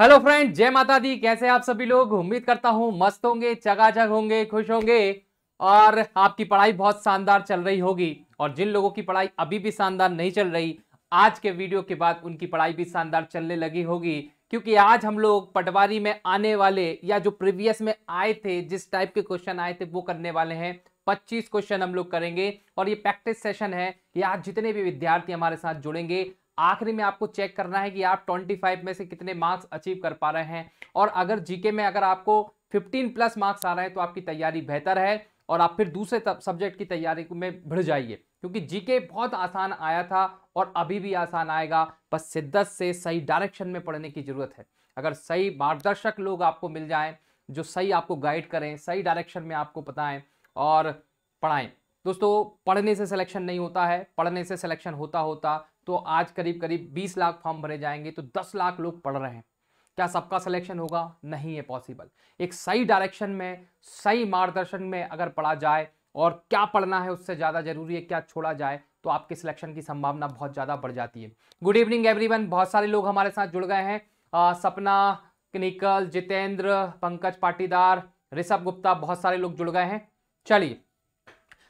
hello friend जय माता दी कैसे आप सभी लोग उम्मीद करता हूँ मस्त होंगे चगाचग होंगे खुश होंगे और आपकी पढ़ाई बहुत शानदार चल रही होगी और जिन लोगों की पढ़ाई अभी भी शानदार नहीं चल रही आज के वीडियो के बाद उनकी पढ़ाई भी शानदार चलने लगी होगी क्योंकि आज हम लोग पटवारी में आने वाले या जो प्रीवियस में आए थे जिस टाइप के क्वेश्चन आए थे वो करने वाले हैं 25 क्वेश्चन हम लोग करेंगे और ये प्रैक्टिस सेशन है या जितने भी विद्यार्थी हमारे साथ जुड़ेंगे आखिरी में आपको चेक करना है कि आप 25 में से कितने मार्क्स अचीव कर पा रहे हैं और अगर जीके में अगर आपको 15 प्लस मार्क्स आ रहे हैं तो आपकी तैयारी बेहतर है और आप फिर दूसरे सब्जेक्ट की तैयारी में भिड़ जाइए क्योंकि जीके बहुत आसान आया था और अभी भी आसान आएगा बस शिद्दत से सही डायरेक्शन में पढ़ने की ज़रूरत है अगर सही मार्गदर्शक लोग आपको मिल जाए जो सही आपको गाइड करें सही डायरेक्शन में आपको बताएं और पढ़ाएं दोस्तों पढ़ने से सिलेक्शन नहीं होता है पढ़ने से सिलेक्शन होता होता तो आज करीब करीब 20 लाख फॉर्म भरे जाएंगे तो 10 लाख लोग पढ़ रहे हैं क्या सबका सिलेक्शन होगा नहीं है पॉसिबल एक सही डायरेक्शन में सही मार्गदर्शन में अगर पढ़ा जाए और क्या पढ़ना है उससे ज़्यादा जरूरी है क्या छोड़ा जाए तो आपके सिलेक्शन की संभावना बहुत ज़्यादा बढ़ जाती है गुड इवनिंग एवरीवन बहुत सारे लोग हमारे साथ जुड़ गए हैं आ, सपना निकल जितेंद्र पंकज पाटीदार ऋषभ गुप्ता बहुत सारे लोग जुड़ गए हैं चलिए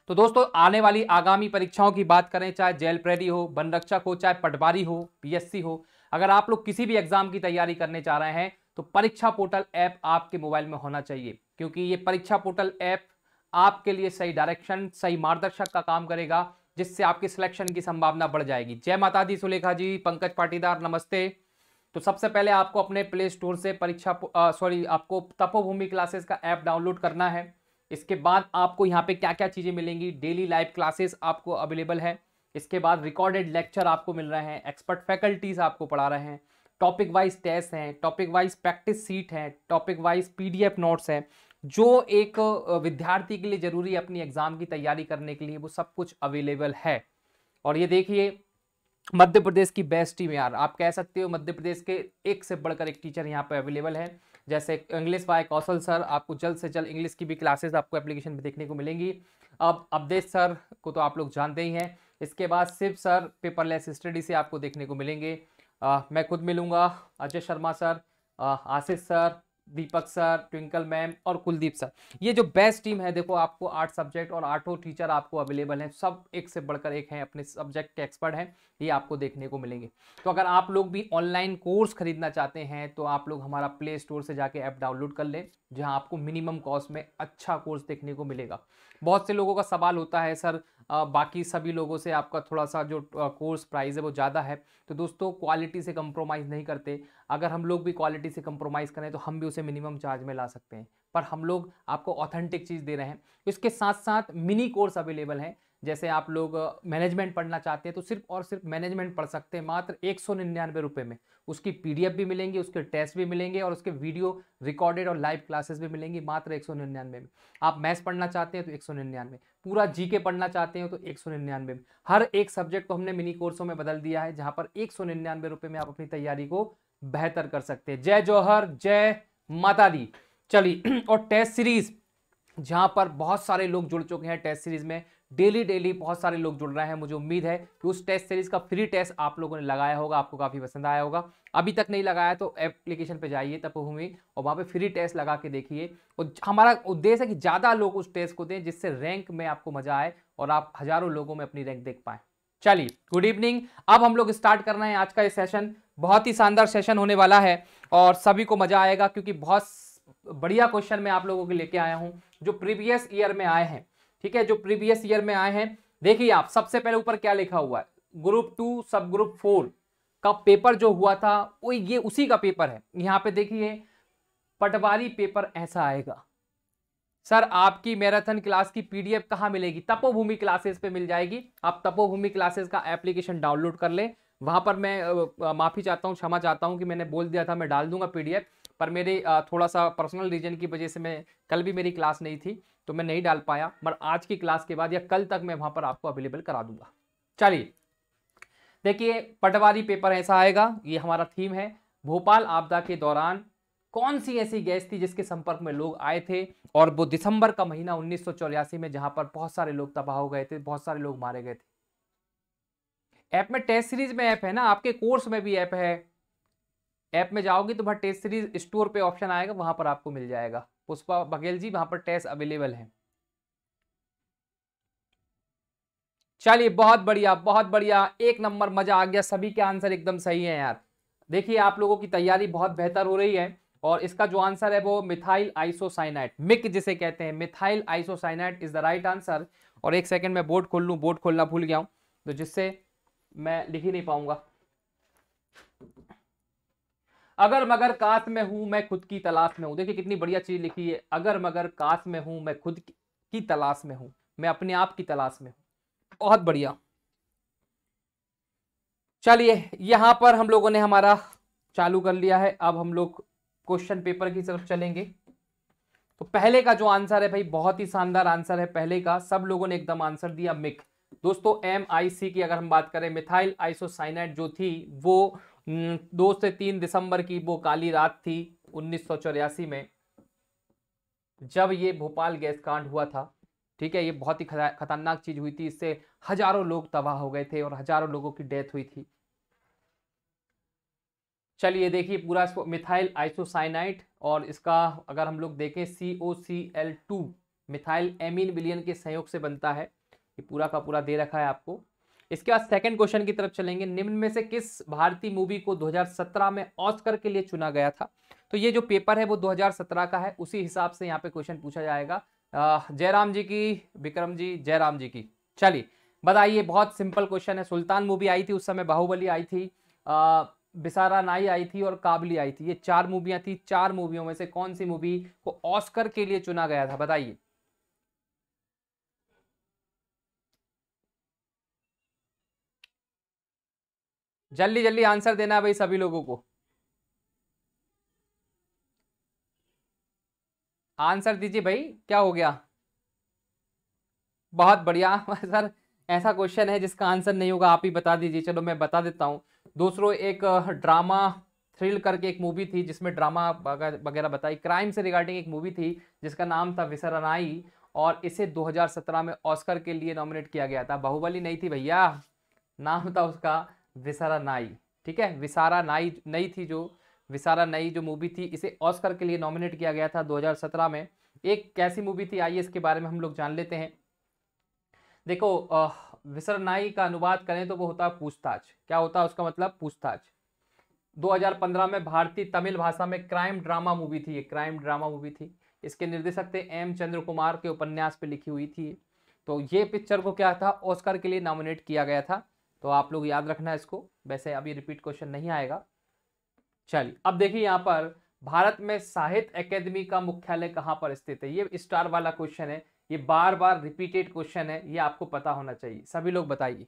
तो दोस्तों आने वाली आगामी परीक्षाओं की बात करें चाहे जेल प्रेरी हो वन रक्षक हो चाहे पटवारी हो पीएससी हो अगर आप लोग किसी भी एग्जाम की तैयारी करने चाह रहे हैं तो परीक्षा पोर्टल ऐप आपके मोबाइल में होना चाहिए क्योंकि ये परीक्षा पोर्टल ऐप आपके लिए सही डायरेक्शन सही मार्गदर्शक का, का काम करेगा जिससे आपके सिलेक्शन की संभावना बढ़ जाएगी जय माता दी सुलेखा जी पंकज पाटीदार नमस्ते तो सबसे पहले आपको अपने प्ले स्टोर से परीक्षा सॉरी आपको तपोभूमि क्लासेस का ऐप डाउनलोड करना है इसके बाद आपको यहाँ पे क्या क्या चीज़ें मिलेंगी डेली लाइव क्लासेस आपको अवेलेबल है इसके बाद रिकॉर्डेड लेक्चर आपको मिल रहे हैं एक्सपर्ट फैकल्टीज आपको पढ़ा रहे हैं टॉपिक वाइज टेस्ट हैं टॉपिक वाइज प्रैक्टिस सीट हैं टॉपिक वाइज एफ नोट्स हैं जो एक विद्यार्थी के लिए ज़रूरी अपनी एग्ज़ाम की तैयारी करने के लिए वो सब कुछ अवेलेबल है और ये देखिए मध्य प्रदेश की बेस्ट टीम यार आप कह सकते हो मध्य प्रदेश के एक से बढ़कर एक टीचर यहाँ पर अवेलेबल है जैसे इंग्लिश बाय कौशल सर आपको जल्द से जल्द इंग्लिश की भी क्लासेस आपको एप्लीकेशन में देखने को मिलेंगी अब अवधेश सर को तो आप लोग जानते ही हैं इसके बाद शिव सर पेपरलेस स्टडी से आपको देखने को मिलेंगे आ, मैं खुद मिलूँगा Ajay Sharma sir Ashish sir Deepak sir Twinkle ma'am और कुलदीप सर ये जो बेस्ट टीम है देखो आपको आठ सब्जेक्ट और आठों टीचर आपको अवेलेबल हैं सब एक से बढ़कर एक हैं अपने सब्जेक्ट के एक्सपर्ट हैं ये आपको देखने को मिलेंगे तो अगर आप लोग भी ऑनलाइन कोर्स खरीदना चाहते हैं तो आप लोग हमारा प्ले स्टोर से जाके ऐप डाउनलोड कर लें जहाँ आपको मिनिमम कॉस्ट में अच्छा कोर्स देखने को मिलेगा बहुत से लोगों का सवाल होता है सर बाकी सभी लोगों से आपका थोड़ा सा जो कोर्स प्राइस है वो ज़्यादा है तो दोस्तों क्वालिटी से कंप्रोमाइज़ नहीं करते अगर हम लोग भी क्वालिटी से कंप्रोमाइज़ करें तो हम भी उसे मिनिमम चार्ज में ला सकते हैं पर हम लोग आपको ऑथेंटिक चीज़ दे रहे हैं इसके साथ साथ मिनी कोर्स अवेलेबल हैं जैसे आप लोग मैनेजमेंट पढ़ना चाहते हैं तो सिर्फ और सिर्फ मैनेजमेंट पढ़ सकते हैं मात्र एक सौ निन्यानवे रुपये में उसकी पीडीएफ भी मिलेंगी उसके टेस्ट भी मिलेंगे और उसके वीडियो रिकॉर्डेड और लाइव क्लासेस भी मिलेंगी मात्र एक सौ निन्यानवे में आप मैथ्स पढ़ना चाहते हैं तो एक सौ निन्यानवे पूरा जीके पढ़ना चाहते हो तो एक सौ निन्यानवे में हर एक सब्जेक्ट को हमने मिनी कोर्सों में बदल दिया है जहां पर एक सौ निन्यानवे रुपए में आप अपनी तैयारी को बेहतर कर सकते हैं जय जौहर जय माता दी चलिए और टेस्ट सीरीज जहां पर बहुत सारे लोग जुड़ चुके हैं टेस्ट सीरीज में डेली डेली बहुत सारे लोग जुड़ रहे हैं मुझे उम्मीद है कि उस टेस्ट सीरीज का फ्री टेस्ट आप लोगों ने लगाया होगा आपको काफ़ी पसंद आया होगा अभी तक नहीं लगाया तो एप्लीकेशन पे जाइए तपभूमि और वहाँ पे फ्री टेस्ट लगा के देखिए और हमारा उद्देश्य है कि ज़्यादा लोग उस टेस्ट को दें जिससे रैंक में आपको मज़ा आए और आप हज़ारों लोगों में अपनी रैंक देख पाएँ चलिए गुड इवनिंग अब हम लोग स्टार्ट कर रहे हैं आज का ये सेशन बहुत ही शानदार सेशन होने वाला है और सभी को मज़ा आएगा क्योंकि बहुत बढ़िया क्वेश्चन मैं आप लोगों के लेके आया हूँ जो प्रीवियस ईयर में आए हैं ठीक है जो प्रीवियस ईयर में आए हैं देखिए आप सबसे पहले ऊपर क्या लिखा हुआ है ग्रुप टू सब ग्रुप फोर का पेपर जो हुआ था वो ये उसी का पेपर है यहाँ पे देखिए पटवारी पेपर ऐसा आएगा सर आपकी मैराथन क्लास की पीडीएफ कहाँ मिलेगी तपोभूमि क्लासेस पे मिल जाएगी आप तपोभूमि क्लासेस का एप्लीकेशन डाउनलोड कर लें वहाँ पर मैं माफ़ी चाहता हूँ क्षमा चाहता हूँ कि मैंने बोल दिया था मैं डाल दूंगा पीडीएफ पर मेरे थोड़ा सा पर्सनल रीजन की वजह से मैं कल भी मेरी क्लास नहीं थी तो मैं नहीं डाल पाया पर आज की क्लास के बाद या कल तक मैं वहाँ पर आपको अवेलेबल करा दूंगा चलिए देखिए पटवारी पेपर ऐसा आएगा ये हमारा थीम है भोपाल आपदा के दौरान कौन सी ऐसी गैस थी जिसके संपर्क में लोग आए थे और वो दिसंबर का महीना उन्नीस में जहां पर बहुत सारे लोग तबाह हो गए थे बहुत सारे लोग मारे गए थे ऐप में टेस्ट सीरीज में ऐप है ना आपके कोर्स में भी ऐप है ऐप में जाओगे तो वहाँ टेस्ट सीरीज स्टोर पे ऑप्शन आएगा वहाँ पर आपको मिल जाएगा पुष्पा बघेल जी वहाँ पर टेस्ट अवेलेबल है चलिए बहुत बढ़िया बहुत बढ़िया एक नंबर मजा आ गया सभी के आंसर एकदम सही है यार देखिए आप लोगों की तैयारी बहुत बेहतर हो रही है और इसका जो आंसर है वो मिथाइल आइसोसाइनाइट मिक जिसे कहते हैं methyl isocyanate is the right answer और एक सेकंड मैं बोर्ड खोल लूँ बोर्ड खोलना भूल गया हूँ तो जिससे मैं लिख ही नहीं पाऊंगा अगर मगर काश में हूं मैं खुद की तलाश में हूं देखिए कितनी बढ़िया चीज लिखी है अगर मगर काश में हूं मैं खुद की तलाश में हूं मैं अपने आप की तलाश में हूं बहुत बढ़िया चलिए यहां पर हम लोगों ने हमारा चालू कर लिया है अब हम लोग क्वेश्चन पेपर की तरफ चलेंगे तो पहले का जो आंसर है भाई बहुत ही शानदार आंसर है पहले का सब लोगों ने एकदम आंसर दिया मिक दोस्तों एम आई सी की अगर हम बात करें मिथाइल आइसोसाइनाइड जो थी वो हम्म, दो से तीन दिसंबर की वो काली रात थी उन्नीस में जब ये भोपाल गैस कांड हुआ था ठीक है ये बहुत ही खतरनाक चीज हुई थी इससे हजारों लोग तबाह हो गए थे और हजारों लोगों की डेथ हुई थी चलिए देखिए पूरा इसको मिथाइल आइसोसाइनाइट और इसका अगर हम लोग देखें C O C L two methyl amine विलियन के संयोग से बनता है ये पूरा का पूरा दे रखा है आपको इसके बाद सेकंड क्वेश्चन की तरफ चलेंगे निम्न में से किस भारतीय मूवी को 2017 में ऑस्कर के लिए चुना गया था तो ये जो पेपर है वो 2017 का है उसी हिसाब से यहाँ पे क्वेश्चन पूछा जाएगा जयराम जी की विक्रम जी जयराम जी की चलिए बताइए बहुत सिंपल क्वेश्चन है सुल्तान मूवी आई थी उस समय बाहुबली आई थी बिसारा नाई आई थी और काबली आई थी ये चार मूवियाँ थी चार मूवियों में से कौन सी मूवी को ऑस्कर के लिए चुना गया था बताइए जल्दी जल्दी आंसर देना है भाई सभी लोगों को आंसर दीजिए भाई क्या हो गया बहुत बढ़िया सर ऐसा क्वेश्चन है जिसका आंसर नहीं होगा आप ही बता दीजिए चलो मैं बता देता हूँ दूसरों एक ड्रामा थ्रिल करके एक मूवी थी जिसमें ड्रामा वगैरह बताई क्राइम से रिगार्डिंग एक मूवी थी जिसका नाम था विसरनाई और इसे 2017 में ऑस्कर के लिए नॉमिनेट किया गया था बाहुबली नहीं थी भैया नाम था उसका विसारा नाई ठीक है विसारा नाई नई थी जो विसारा नई जो मूवी थी इसे ऑस्कर के लिए नॉमिनेट किया गया था 2017 में एक कैसी मूवी थी आइए इसके बारे में हम लोग जान लेते हैं देखो विसर नाई का अनुवाद करें तो वो होता है पूछताछ क्या होता है उसका मतलब पूछताछ 2015 में भारतीय तमिल भाषा में क्राइम ड्रामा मूवी थी ये क्राइम ड्रामा मूवी थी इसके निर्देशक थे एम चंद्र कुमार के उपन्यास पे लिखी हुई थी तो ये पिक्चर को क्या था ऑस्कर के लिए नॉमिनेट किया गया था तो आप लोग याद रखना इसको वैसे अभी रिपीट क्वेश्चन नहीं आएगा चलिए अब देखिए यहाँ पर भारत में साहित्य अकेदमी का मुख्यालय कहाँ पर स्थित है ये स्टार वाला क्वेश्चन है ये बार बार रिपीटेड क्वेश्चन है ये आपको पता होना चाहिए सभी लोग बताइए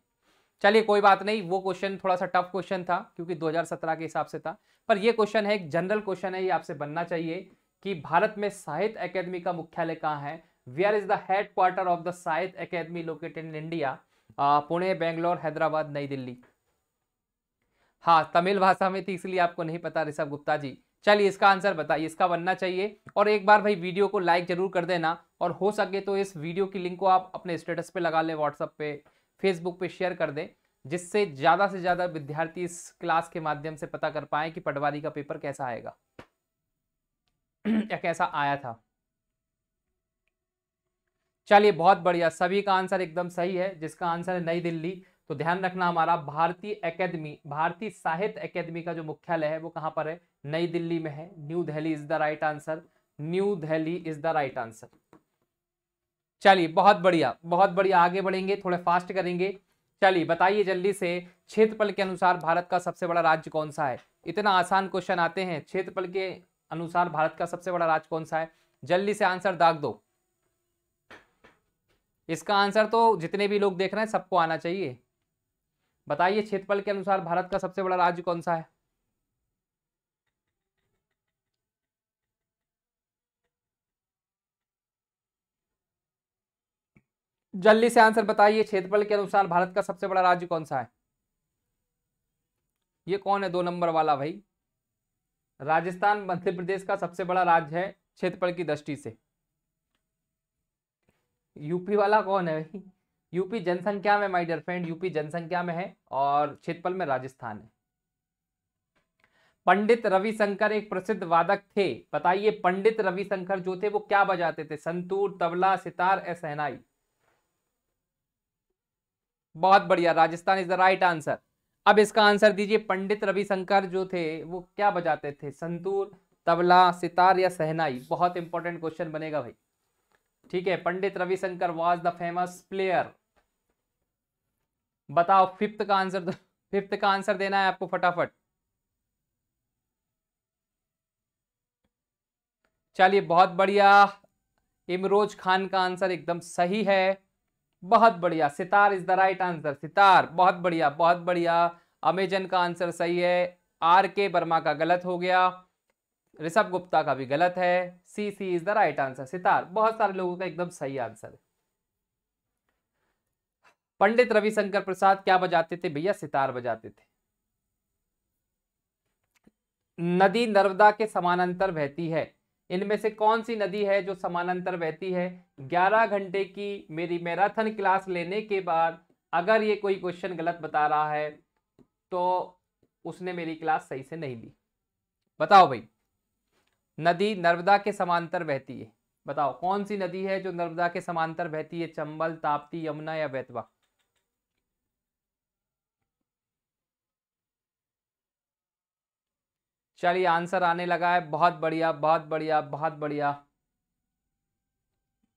चलिए कोई बात नहीं वो क्वेश्चन थोड़ा सा टफ क्वेश्चन था क्योंकि 2017 के हिसाब से था पर ये क्वेश्चन है एक जनरल क्वेश्चन है ये आपसे बनना चाहिए कि भारत में साहित्य अकेदमी का मुख्यालय कहाँ है where is the headquarter of the Sahitya Akademi located in India Pune Bangalore Hyderabad नई दिल्ली हाँ तमिल भाषा में थी तो इसलिए आपको नहीं पता ऋषभ गुप्ता जी चलिए इसका आंसर बताइए इसका बनना चाहिए और एक बार भाई वीडियो को लाइक जरूर कर देना और हो सके तो इस वीडियो की लिंक को आप अपने स्टेटस पे लगा लें व्हाट्सअप पे फेसबुक पे शेयर कर दें जिससे ज़्यादा से ज़्यादा विद्यार्थी इस क्लास के माध्यम से पता कर पाए कि पटवारी का पेपर कैसा आएगा या कैसा आया था चलिए बहुत बढ़िया सभी का आंसर एकदम सही है जिसका आंसर है नई दिल्ली तो ध्यान रखना हमारा भारतीय एकेडमी भारतीय साहित्य एकेडमी का जो मुख्यालय है वो कहाँ पर है नई दिल्ली में है New Delhi is the right answer New Delhi is the right answer चलिए बहुत बढ़िया बहुत बढ़िया आगे बढ़ेंगे थोड़े फास्ट करेंगे चलिए बताइए जल्दी से क्षेत्रफल के अनुसार भारत का सबसे बड़ा राज्य कौन सा है इतना आसान क्वेश्चन आते हैं क्षेत्रफल के अनुसार भारत का सबसे बड़ा राज्य कौन सा है जल्दी से आंसर दाग दो इसका आंसर तो जितने भी लोग देख रहे हैं सबको आना चाहिए बताइए क्षेत्रफल के अनुसार भारत का सबसे बड़ा राज्य कौन सा है जल्दी से आंसर बताइए क्षेत्रफल के अनुसार भारत का सबसे बड़ा राज्य कौन सा है ये कौन है दो नंबर वाला भाई राजस्थान मध्य प्रदेश का सबसे बड़ा राज्य है क्षेत्रफल की दृष्टि से यूपी वाला कौन है भाई यूपी जनसंख्या में माय डियर फ्रेंड यूपी जनसंख्या में है और क्षेत्रफल में राजस्थान है पंडित रविशंकर एक प्रसिद्ध वादक थे बताइए पंडित रविशंकर जो थे वो क्या बजाते थे संतूर तबला सितार ए सहनाई बहुत बढ़िया Rajasthan is the right answer अब इसका आंसर दीजिए पंडित रविशंकर जो थे वो क्या बजाते थे संतूर तबला सितार या सहनाई बहुत इंपॉर्टेंट क्वेश्चन बनेगा भाई ठीक है Pandit Ravishankar was the famous player बताओ फिफ्थ का आंसर फिफ्थ का आंसर देना है आपको फटाफट चलिए बहुत बढ़िया इमरोज खान का आंसर एकदम सही है बहुत बढ़िया sitar is the right answer sitar बहुत बढ़िया बहुत बढ़िया अमेजन का आंसर सही है आर के वर्मा का गलत हो गया ऋषभ गुप्ता का भी गलत है C C is the right answer sitar बहुत सारे लोगों का एकदम सही आंसर है पंडित रविशंकर प्रसाद क्या बजाते थे भैया सितार बजाते थे नदी नर्मदा के समानांतर बहती है इनमें से कौन सी नदी है जो समानांतर बहती है 11 घंटे की मेरी मैराथन क्लास लेने के बाद अगर ये कोई क्वेश्चन गलत बता रहा है तो उसने मेरी क्लास सही से नहीं ली बताओ भाई नदी नर्मदा के समांतर बहती है बताओ कौन सी नदी है जो नर्मदा के समांतर बहती है चंबल ताप्ती यमुना या बैतवा चलिए आंसर आने लगा है बहुत बढ़िया बहुत बढ़िया बहुत बढ़िया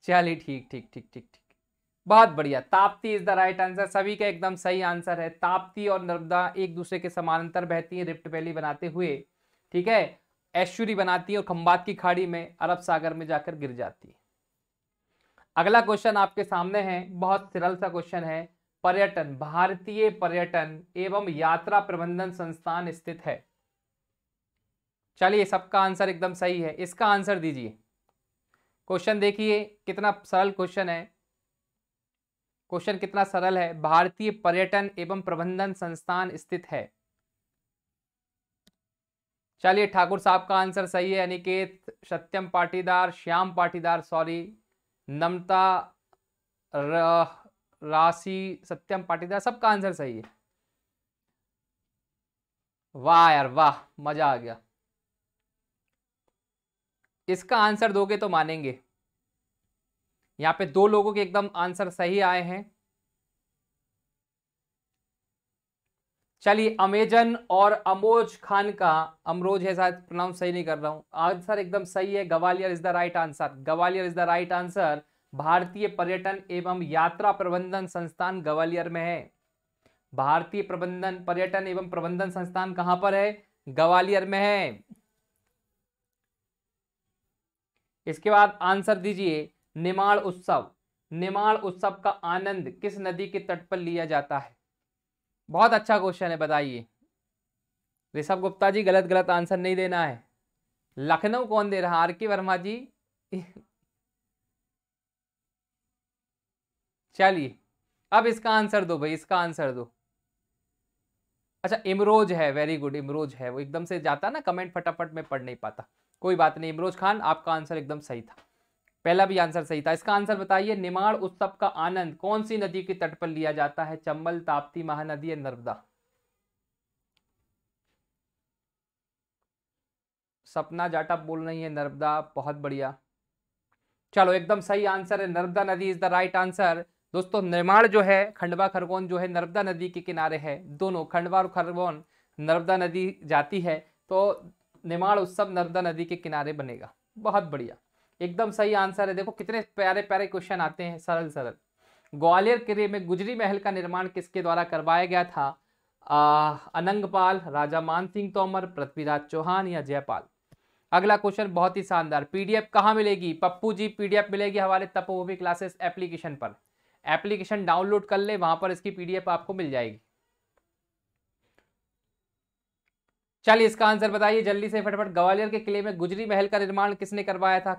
चलिए ठीक ठीक ठीक ठीक ठीक बहुत बढ़िया Tapti is the right answer सभी का एकदम सही आंसर है ताप्ती और नर्मदा एक दूसरे के समानांतर बहती है रिप्ट वैली बनाते हुए ठीक है ऐश्वरी बनाती है और खंबात की खाड़ी में अरब सागर में जाकर गिर जाती है अगला क्वेश्चन आपके सामने है बहुत सरल सा क्वेश्चन है पर्यटन भारतीय पर्यटन एवं यात्रा प्रबंधन संस्थान स्थित है चलिए सबका आंसर एकदम सही है इसका आंसर दीजिए क्वेश्चन देखिए कितना सरल क्वेश्चन है क्वेश्चन कितना सरल है भारतीय पर्यटन एवं प्रबंधन संस्थान स्थित है चलिए ठाकुर साहब का आंसर सही है अनिकेत सत्यम पाटीदार श्याम पाटीदार सॉरी नमता राशि सत्यम पाटीदार सबका आंसर सही है वाह यार वाह मजा आ गया इसका आंसर दोगे तो मानेंगे यहाँ पे दो लोगों के एकदम आंसर सही आए हैं चलिए अमेजन और अमोज खान का अमरोज है शायद प्रोनाउंस सही नहीं कर रहा हूँ आंसर एकदम सही है Gwalior is the right answer Gwalior is the right answer भारतीय पर्यटन एवं यात्रा प्रबंधन संस्थान ग्वालियर में है भारतीय प्रबंधन पर्यटन एवं प्रबंधन संस्थान कहां पर है ग्वालियर में है इसके बाद आंसर दीजिए निमाड़ उत्सव निमाड़ उत्सव का आनंद किस नदी के तट पर लिया जाता है बहुत अच्छा क्वेश्चन है बताइए ऋषभ गुप्ता जी गलत गलत आंसर नहीं देना है लखनऊ कौन दे रहा आर के वर्मा जी चलिए अब इसका आंसर दो भाई इसका आंसर दो अच्छा इमरोज है वेरी गुड इमरोज है वो एकदम से जाता ना कमेंट फटाफट में पढ़ नहीं पाता कोई बात नहीं इमरोज खान आपका आंसर एकदम सही था पहला भी आंसर सही था इसका आंसर बताइए निमाड़ उत्सव का आनंद कौन सी नदी के तट पर लिया जाता है चंबल ताप्ती महानदी या नर्मदा सपना जाटा बोल रही है नर्मदा बहुत बढ़िया चलो एकदम सही आंसर है नर्मदा नदी इज द राइट आंसर दोस्तों निर्माण जो है खंडवा खरगोन जो है नर्मदा नदी के किनारे है दोनों खंडवा और खरगोन नर्मदा नदी जाती है तो निर्माण उत्सव नर्मदा नदी के किनारे बनेगा बहुत बढ़िया एकदम सही आंसर है देखो कितने प्यारे प्यारे क्वेश्चन आते हैं सरल सरल ग्वालियर किले में गुजरी महल का निर्माण किसके द्वारा करवाया गया था अनंगपाल राजा मान सिंह तोमर पृथ्वीराज चौहान या जयपाल अगला क्वेश्चन बहुत ही शानदार पीडीएफ कहाँ मिलेगी पप्पू जी पीडीएफ मिलेगी हमारे तपोभूमि क्लासेस एप्लीकेशन पर एप्लीकेशन डाउनलोड कर ले वहां पर इसकी पीडीएफ आपको मिल जाएगी चलिए इसका आंसर बताइए जल्दी से फटाफट ग्वालियर के किले में गुजरी महल का निर्माण किसने करवाया था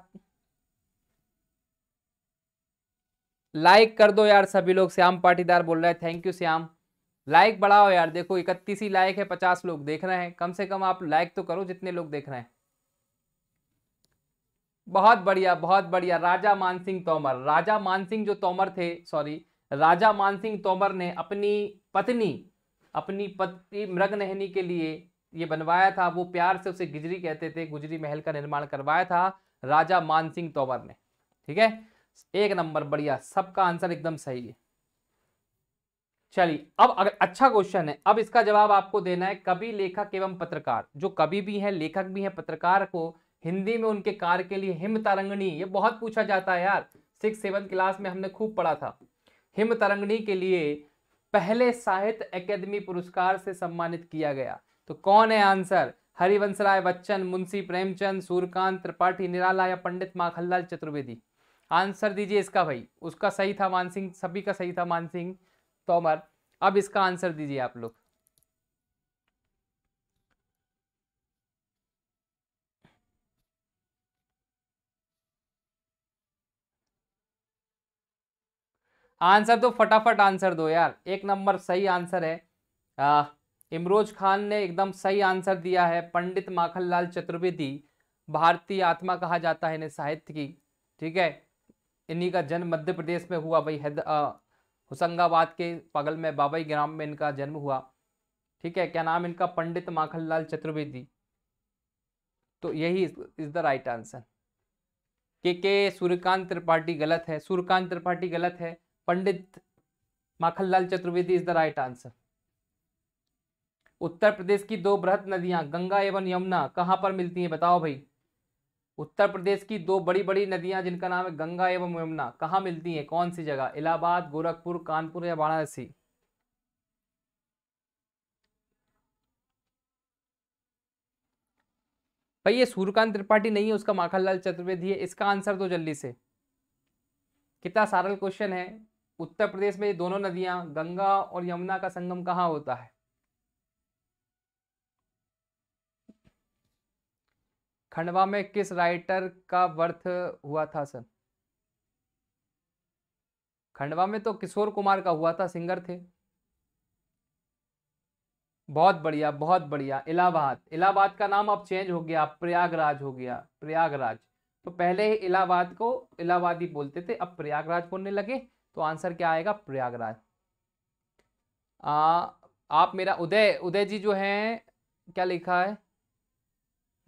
लाइक कर दो यार सभी लोग श्याम पाटीदार बोल रहे हैं थैंक यू श्याम लाइक बढ़ाओ यार देखो इकतीस ही लाइक है पचास लोग देख रहे हैं कम से कम आप लाइक तो करो जितने लोग देख रहे हैं बहुत बढ़िया बहुत बढ़िया राजा मानसिंह तोमर राजा मानसिंह जो तोमर थे सॉरी राजा मानसिंह तोमर ने अपनी पत्नी अपनी मृग मृगनहनी के लिए ये बनवाया था वो प्यार से उसे गिजरी कहते थे गुजरी महल का निर्माण करवाया था राजा मानसिंह तोमर ने ठीक है एक नंबर बढ़िया सबका आंसर एकदम सही है चलिए अब अगर अच्छा क्वेश्चन है अब इसका जवाब आपको देना है कभी लेखक एवं पत्रकार जो कभी भी है लेखक भी है पत्रकार को हिंदी में उनके कार्य के लिए हिम तरंगणी ये बहुत पूछा जाता है यार सिक्स सेवन क्लास में हमने खूब पढ़ा था हिम तरंगणी के लिए पहले साहित्य अकेदमी पुरस्कार से सम्मानित किया गया तो कौन है आंसर हरिवंश राय बच्चन मुंशी प्रेमचंद सूर्यकांत त्रिपाठी निराला या पंडित माखनलाल चतुर्वेदी आंसर दीजिए इसका भाई उसका सही था मानसिंह सभी का सही था मानसिंह तोमर अब इसका आंसर दीजिए आप लोग आंसर दो तो फटाफट आंसर दो यार एक नंबर सही आंसर है इमरोज खान ने एकदम सही आंसर दिया है पंडित माखनलाल चतुर्वेदी भारतीय आत्मा कहा जाता है इन्हें साहित्य की ठीक है इन्हीं का जन्म मध्य प्रदेश में हुआ भाई हैद होशंगाबाद के पगल में बाबई ग्राम में इनका जन्म हुआ ठीक है क्या नाम इनका पंडित माखनलाल चतुर्वेदी तो यही इज द राइट आंसर के के सूर्यकांत त्रिपाठी गलत है सूर्यकांत त्रिपाठी गलत है Pandit Makhanlal Chaturvedi is the right answer Uttar Pradesh की दो बृहत नदियां गंगा एवं यमुना कहाँ पर मिलती हैं बताओ भाई उत्तर प्रदेश की दो बड़ी बड़ी नदियां जिनका नाम है गंगा एवं यमुना कहाँ मिलती हैं कौन सी जगह इलाहाबाद गोरखपुर कानपुर या वाराणसी भाई ये सूर्यकांत त्रिपाठी नहीं है उसका माखनलाल चतुर्वेदी है इसका आंसर दो जल्दी से कितना सारल क्वेश्चन है उत्तर प्रदेश में ये दोनों नदियां गंगा और यमुना का संगम कहाँ होता है खंडवा में किस राइटर का बर्थ हुआ था सर खंडवा में तो किशोर कुमार का हुआ था सिंगर थे बहुत बढ़िया बहुत बढ़िया इलाहाबाद इलाहाबाद का नाम अब चेंज हो गया प्रयागराज हो गया प्रयागराज तो पहले ही इलाहाबाद को इलाहाबादी बोलते थे अब प्रयागराज बोलने लगे तो आंसर क्या आएगा प्रयागराज आ, आप मेरा उदय उदय जी जो हैं क्या लिखा है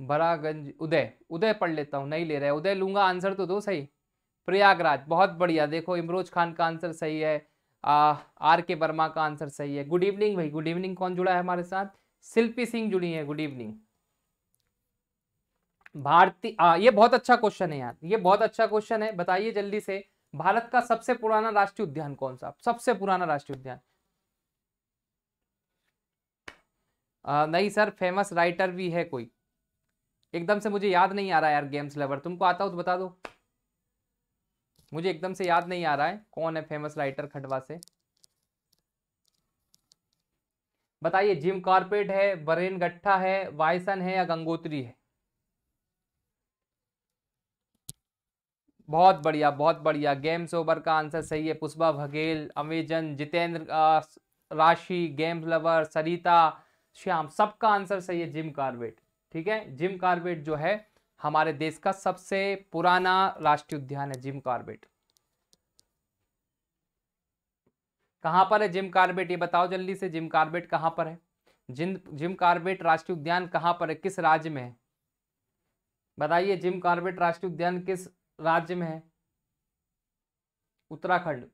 बरागंज उदय उदय पढ़ लेता हूँ नहीं ले रहा है उदय लूंगा आंसर तो दो सही प्रयागराज बहुत बढ़िया देखो इमरोज खान का आंसर सही है आ, आर के वर्मा का आंसर सही है गुड इवनिंग भाई गुड इवनिंग कौन जुड़ा है हमारे साथ शिल्पी सिंह जुड़ी है गुड इवनिंग भारतीय ये बहुत अच्छा क्वेश्चन है यार ये बहुत अच्छा क्वेश्चन है बताइए जल्दी से भारत का सबसे पुराना राष्ट्रीय उद्यान कौन सा सबसे पुराना राष्ट्रीय उद्यान आ, नहीं सर फेमस राइटर भी है कोई एकदम से मुझे याद नहीं आ रहा यार गेम्स लवर तुमको आता हो तो बता दो मुझे एकदम से याद नहीं आ रहा है कौन है फेमस राइटर खंडवा से बताइए जिम कार्पेट है वरेन गट्ठा है वायसन है या गंगोत्री है बहुत बढ़िया बहुत बढ़िया गेम्स ओवर का आंसर सही है पुष्पा बघेल अमेजन जितेंद्र राशि गेम्स लवर सरिता श्याम सबका आंसर सही है जिम कार्बेट ठीक है जिम कार्बेट जो है हमारे देश का सबसे पुराना राष्ट्रीय उद्यान है जिम कार्बेट कहां पर है जिम कार्बेट ये बताओ जल्दी से जिम कार्बेट कहां पर है जिम जिम कार्बेट राष्ट्रीय उद्यान कहां पर है किस राज्य में है बताइए जिम कार्बेट राष्ट्रीय उद्यान किस राज्य में है उत्तराखंड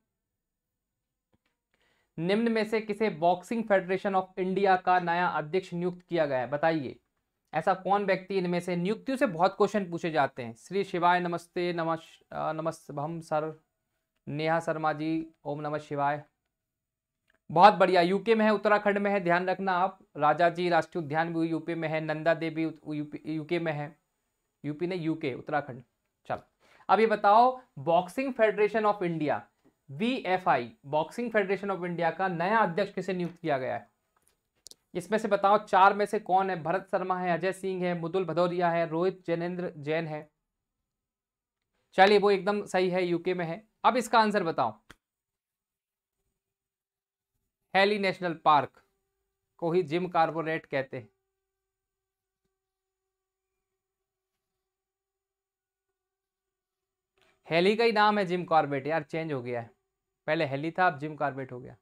निम्न में से किसे बॉक्सिंग फेडरेशन ऑफ इंडिया का नया अध्यक्ष नियुक्त किया गया है बताइए ऐसा कौन व्यक्ति इनमें से नियुक्तियों से बहुत क्वेश्चन पूछे जाते हैं श्री शिवाय नमस्ते नमस् नमस्म सर नेहा शर्मा जी ओम नमः शिवाय बहुत बढ़िया यूके में है उत्तराखंड में है ध्यान रखना आप राजा जी राष्ट्रीय उद्यान भी यूपी में है नंदा देवी यूके में है यूपी ने यूके उत्तराखंड चल अब ये बताओ boxing federation of India B boxing federation of India का नया अध्यक्ष किसे नियुक्त किया गया है इसमें से बताओ चार में से कौन है भरत शर्मा है अजय सिंह है मुदुल भदौरिया है रोहित जैनेन्द्र जैन है चलिए वो एकदम सही है यूके में है अब इसका आंसर बताओ हेली नेशनल पार्क को ही जिम कार्बोरेट कहते हैं हेली का ही नाम है जिम कार्बेट यार चेंज हो गया है पहले हेली था अब जिम कार्बेट हो गया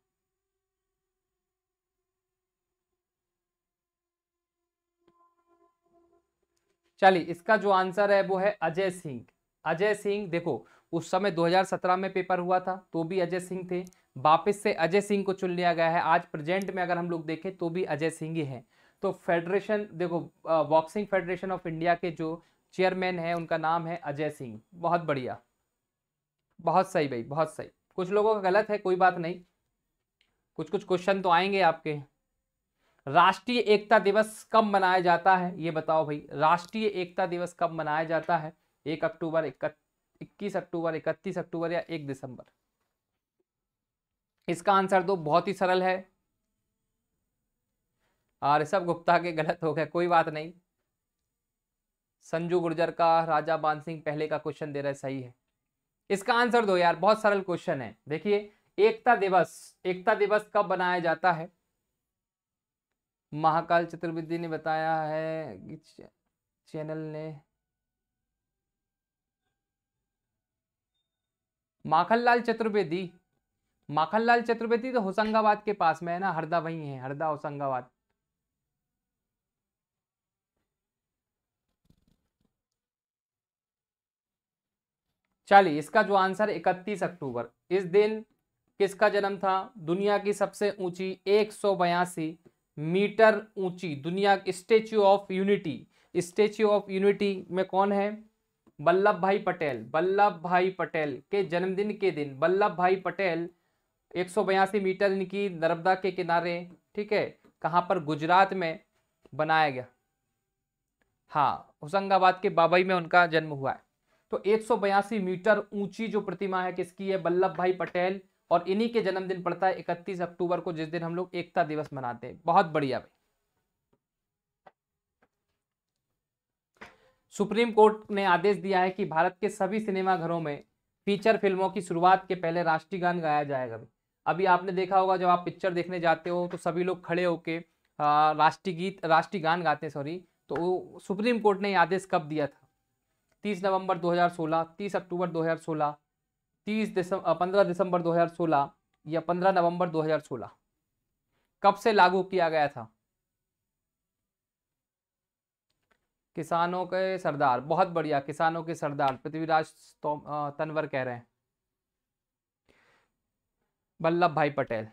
चलिए इसका जो आंसर है वो है अजय सिंह अजय सिंह देखो उस समय 2017 में पेपर हुआ था तो भी अजय सिंह थे वापस से अजय सिंह को चुन लिया गया है आज प्रेजेंट में अगर हम लोग देखें तो भी अजय सिंह ही है तो फेडरेशन देखो बॉक्सिंग फेडरेशन ऑफ इंडिया के जो चेयरमैन है उनका नाम है अजय सिंह बहुत बढ़िया बहुत सही भाई बहुत सही कुछ लोगों का गलत है कोई बात नहीं कुछ कुछ क्वेश्चन तो आएंगे आपके राष्ट्रीय एकता दिवस कब मनाया जाता है ये बताओ भाई राष्ट्रीय एकता दिवस कब मनाया जाता है एक अक्टूबर इक्कीस अक्टूबर इकतीस अक्टूबर या एक दिसंबर इसका आंसर दो बहुत ही सरल है और सब गुप्ता के गलत हो गए कोई बात नहीं संजू गुर्जर का राजा बान सिंह पहले का क्वेश्चन दे रहे सही है इसका आंसर दो यार बहुत सरल क्वेश्चन है देखिए एकता दिवस एकता दिवस कब मनाया जाता है महाकाल चतुर्वेदी ने बताया है चैनल ने माखनलाल चतुर्वेदी माखनलाल चतुर्वेदी तो होशंगाबाद के पास में है ना हरदा वही है हरदा होशंगाबाद चलिए इसका जो आंसर 31 अक्टूबर इस दिन किसका जन्म था दुनिया की सबसे ऊंची एक सौ बयासी मीटर ऊंची दुनिया की statue of unity statue of unity में कौन है वल्लभ भाई पटेल वल्लभ भाई पटेल के जन्मदिन के दिन वल्लभ भाई पटेल एक मीटर इनकी नर्मदा के किनारे ठीक है कहाँ पर गुजरात में बनाया गया हाँ होशंगाबाद के बाबई में उनका जन्म हुआ है तो एक मीटर ऊंची जो प्रतिमा है किसकी है वल्लभ भाई पटेल और इन्हीं के जन्मदिन पड़ता है इकतीस अक्टूबर को जिस दिन हम लोग एकता दिवस मनाते हैं बहुत बढ़िया भाई सुप्रीम कोर्ट ने आदेश दिया है कि भारत के सभी सिनेमाघरों में फीचर फिल्मों की शुरुआत के पहले राष्ट्रीय गान गाया जाएगा अभी आपने देखा होगा जब आप पिक्चर देखने जाते हो तो सभी लोग खड़े होके राष्ट्रीय गीत राष्ट्रीय गान गाते हैं सॉरी तो सुप्रीम कोर्ट ने आदेश कब दिया था 30 नवंबर 2016 30 अक्टूबर 2016 तीस दिसंबर पंद्रह दिसंबर 2016 या 15 नवंबर 2016 कब से लागू किया गया था किसानों के सरदार बहुत बढ़िया किसानों के सरदार पृथ्वीराज तनवर कह रहे हैं वल्लभ भाई पटेल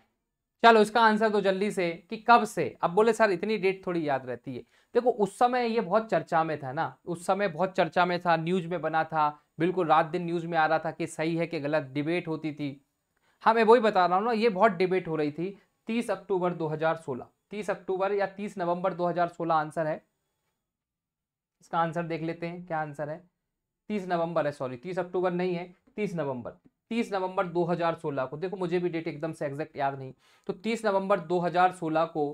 चलो इसका आंसर दो जल्दी से कि कब से अब बोले सर इतनी डेट थोड़ी याद रहती है देखो उस समय ये बहुत चर्चा में था ना उस समय बहुत चर्चा में था न्यूज में बना था बिल्कुल रात दिन न्यूज़ में आ रहा था कि सही है कि गलत डिबेट होती थी हाँ मैं वही बता रहा हूँ ना ये बहुत डिबेट हो रही थी तीस अक्टूबर 2016 तीस अक्टूबर या तीस नवंबर 2016 आंसर है इसका आंसर देख लेते हैं क्या आंसर है तीस नवंबर है सॉरी तीस अक्टूबर नहीं है तीस नवंबर तीस नवंबर 2016 को देखो मुझे भी डेट एकदम से एग्जैक्ट याद नहीं तो तीस नवंबर 2016 को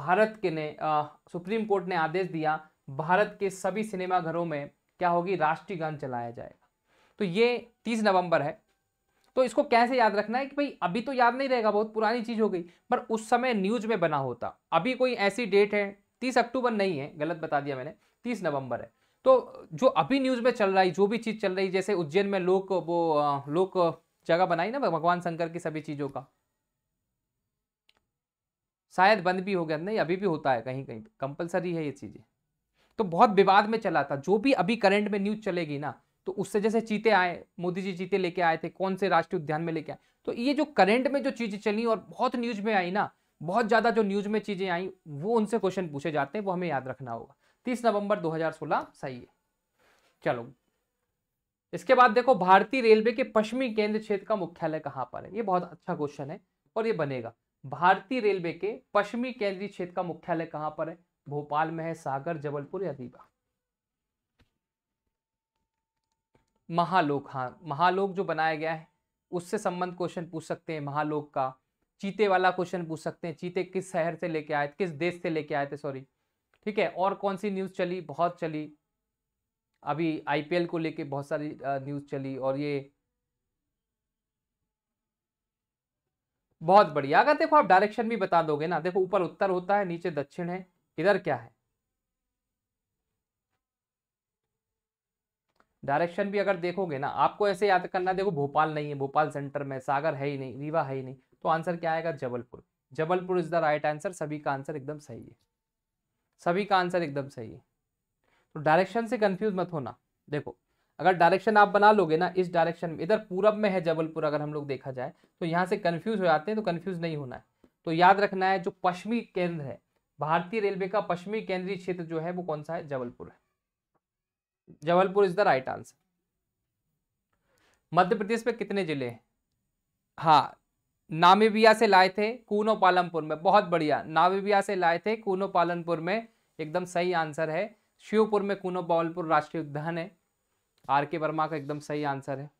भारत के ने आ, सुप्रीम कोर्ट ने आदेश दिया भारत के सभी सिनेमाघरों में क्या होगी राष्ट्रीय गान चलाया जाए तो ये तीस नवंबर है तो इसको कैसे याद रखना है कि भाई अभी तो याद नहीं रहेगा बहुत पुरानी चीज़ हो गई पर उस समय न्यूज में बना होता अभी कोई ऐसी डेट है तीस अक्टूबर नहीं है गलत बता दिया मैंने तीस नवंबर है तो जो अभी न्यूज़ में चल रहा है जो भी चीज़ चल रही जैसे उज्जैन में लोग वो लोग जगह बनाई ना भगवान शंकर की सभी चीज़ों का शायद बंद भी हो गया नहीं अभी भी होता है कहीं कहीं कंपलसरी है ये चीज़ें तो बहुत विवाद में चला था जो भी अभी करंट में न्यूज़ चलेगी ना तो उससे जैसे चीते आए मोदी जी चीते लेके आए थे कौन से राष्ट्रीय उद्यान में लेके आए तो ये जो करेंट में जो चीज़ें चली और बहुत न्यूज में आई ना बहुत ज़्यादा जो न्यूज में चीज़ें आई वो उनसे क्वेश्चन पूछे जाते हैं वो हमें याद रखना होगा तीस नवंबर दो सही है चलो इसके बाद देखो भारतीय रेलवे के पश्चिमी केंद्र क्षेत्र का मुख्यालय कहाँ पर है ये बहुत अच्छा क्वेश्चन है और ये बनेगा भारतीय रेलवे के पश्चिमी केंद्रीय क्षेत्र का मुख्यालय कहाँ पर है भोपाल में है सागर जबलपुर या रीवा महालोक हाँ महालोक जो बनाया गया है उससे संबंध क्वेश्चन पूछ सकते हैं महालोक का चीते वाला क्वेश्चन पूछ सकते हैं चीते किस शहर से लेके आए थे किस देश से लेके आए थे सॉरी ठीक है और कौन सी न्यूज़ चली बहुत चली अभी आईपीएल को लेके बहुत सारी न्यूज़ चली और ये बहुत बढ़िया अगर देखो आप डायरेक्शन भी बता दोगे ना देखो ऊपर उत्तर होता है नीचे दक्षिण है इधर क्या है डायरेक्शन भी अगर देखोगे ना आपको ऐसे याद करना देखो भोपाल नहीं है भोपाल सेंटर में सागर है ही नहीं रीवा है ही नहीं तो आंसर क्या आएगा Jabalpur Jabalpur is the right answer सभी का आंसर एकदम सही है सभी का आंसर एकदम सही है तो डायरेक्शन से कंफ्यूज मत होना देखो अगर डायरेक्शन आप बना लोगे ना इस डायरेक्शन में इधर पूरब में है जबलपुर अगर हम लोग देखा जाए तो यहाँ से कन्फ्यूज हो जाते हैं तो कन्फ्यूज नहीं होना है तो याद रखना है जो पश्चिमी केंद्र है भारतीय रेलवे का पश्चिमी केंद्रीय क्षेत्र जो है वो कौन सा है जबलपुर है Jabalpur is the right answer Madhya Pradesh में कितने जिले हैं हाँ नामीबिया से लाए थे कूनो पालमपुर में बहुत बढ़िया नामीबिया से लाए थे कूनो पालनपुर में एकदम सही आंसर है शिवपुर में कूनो पालनपुर राष्ट्रीय उद्यान है आर के वर्मा का एकदम सही आंसर है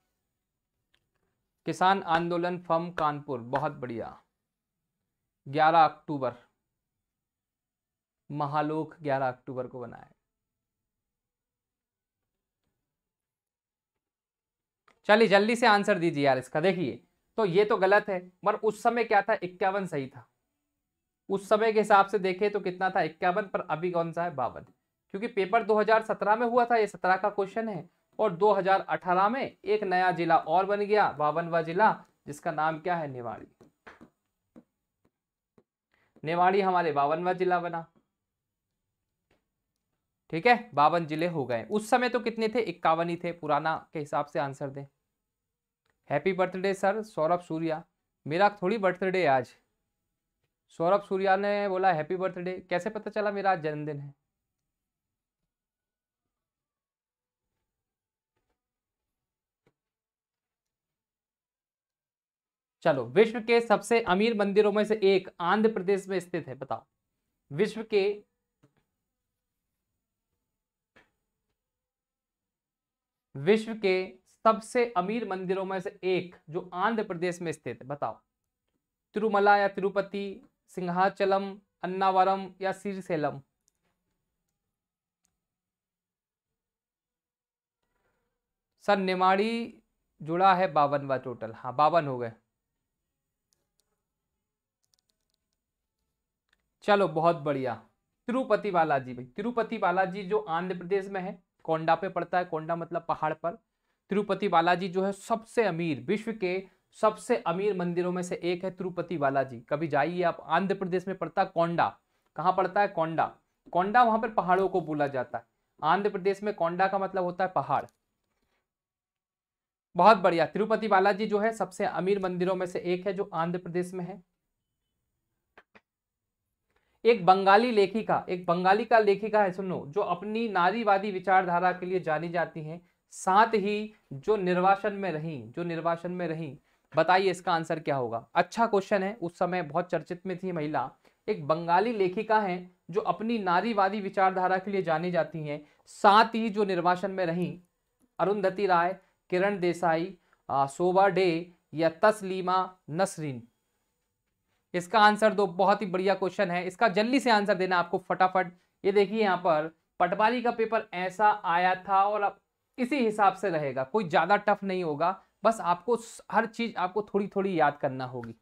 किसान आंदोलन फर्म कानपुर बहुत बढ़िया 11 अक्टूबर महालोक 11 अक्टूबर को बनाया चलिए जल्दी से आंसर दीजिए यार इसका देखिए तो ये तो गलत है पर उस समय क्या था इक्यावन सही था उस समय के हिसाब से देखे तो कितना था इक्यावन पर अभी कौन सा है बावन क्योंकि पेपर 2017 में हुआ था ये 17 का क्वेश्चन है और 2018 में एक नया जिला और बन गया बावनवा जिला जिसका नाम क्या है निवाड़ी नेवाड़ी हमारे बावनवा जिला बना ठीक है बावन जिले हो गए उस समय तो कितने थे इक्यावन ही थे पुराना के हिसाब से आंसर दें happy birthday sir Saurabh Surya मेरा थोड़ी बर्थडे आज सौरभ सूर्या ने बोला हैप्पी बर्थडे कैसे पता चला मेरा आज जन्मदिन है चलो विश्व के सबसे अमीर मंदिरों में से एक आंध्र प्रदेश में स्थित है बताओ विश्व के विश्व के सबसे अमीर मंदिरों में से एक जो आंध्र प्रदेश में स्थित है बताओ तिरुमला या तिरुपति सिंहाचलम अन्नावरम या सिरसेलम सर निमाड़ी जुड़ा है बावनवा टोटल हाँ बावन हो गए चलो बहुत बढ़िया तिरुपति बालाजी भाई तिरुपति बालाजी जो आंध्र प्रदेश में है कोंडा पे पड़ता है कोंडा मतलब पहाड़ पर तिरुपति बालाजी जो है सबसे अमीर विश्व के सबसे अमीर मंदिरों में से एक है तिरुपति बालाजी कभी जाइए आप आंध्र प्रदेश में पड़ता है कोंडा कहाँ पड़ता है कोंडा कोंडा वहां पर पहाड़ों को बोला जाता है आंध्र प्रदेश में कोंडा का मतलब होता है पहाड़ बहुत बढ़िया तिरुपति बालाजी जो है सबसे अमीर मंदिरों में से एक है जो आंध्र प्रदेश में है एक बंगाली लेखिका एक बंगाली का लेखिका है सुनो जो अपनी नारीवादी विचारधारा के लिए जानी जाती हैं साथ ही जो निर्वासन में रही जो निर्वासन में रही बताइए इसका आंसर क्या होगा अच्छा क्वेश्चन है उस समय बहुत चर्चित में थी महिला एक बंगाली लेखिका है जो अपनी नारीवादी विचारधारा के लिए जानी जाती हैं साथ ही जो निर्वासन में रहीं अरुंधति राय किरण देसाई सोबा डे या तस्लीमा नसरीन इसका आंसर दो बहुत ही बढ़िया क्वेश्चन है इसका जल्दी से आंसर देना आपको फटाफट ये देखिए यहाँ पर पटवारी का पेपर ऐसा आया था और अब इसी हिसाब से रहेगा कोई ज़्यादा टफ नहीं होगा बस आपको हर चीज़ आपको थोड़ी थोड़ी याद करना होगी